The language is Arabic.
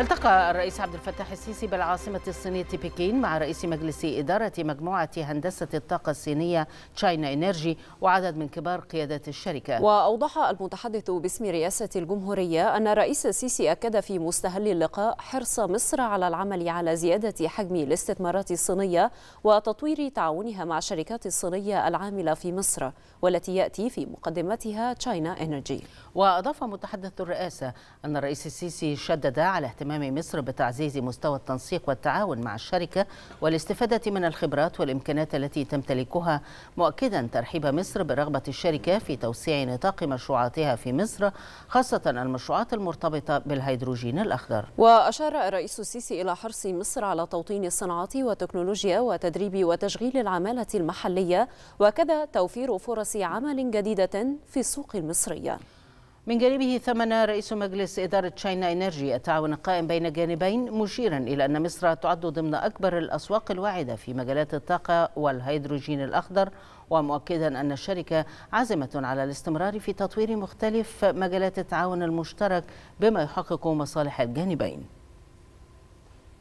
التقى الرئيس عبد الفتاح السيسي بالعاصمة الصينية بكين مع رئيس مجلس إدارة مجموعة هندسة الطاقة الصينية تشاينا إنرجي وعدد من كبار قيادات الشركة وأوضح المتحدث باسم رئاسة الجمهورية أن الرئيس السيسي أكد في مستهل اللقاء حرص مصر على العمل على زيادة حجم الاستثمارات الصينية وتطوير تعاونها مع الشركات الصينية العاملة في مصر والتي يأتي في مقدمتها تشاينا إنرجي وأضاف متحدث الرئاسة أن الرئيس السيسي شدد على اهتمام اهتمام مصر بتعزيز مستوى التنسيق والتعاون مع الشركة والاستفادة من الخبرات والإمكانات التي تمتلكها مؤكدا ترحيب مصر برغبة الشركة في توسيع نطاق مشروعاتها في مصر خاصة المشروعات المرتبطة بالهيدروجين الأخضر وأشار الرئيس السيسي إلى حرص مصر على توطين الصناعة والتكنولوجيا وتدريب وتشغيل العمالة المحلية وكذا توفير فرص عمل جديدة في السوق المصرية من جانبه ثمن رئيس مجلس إدارة تشاينا إنرجي التعاون القائم بين جانبين مشيرا إلى أن مصر تعد ضمن أكبر الأسواق الواعدة في مجالات الطاقة والهيدروجين الأخضر ومؤكدا أن الشركة عازمة على الاستمرار في تطوير مختلف مجالات التعاون المشترك بما يحقق مصالح الجانبين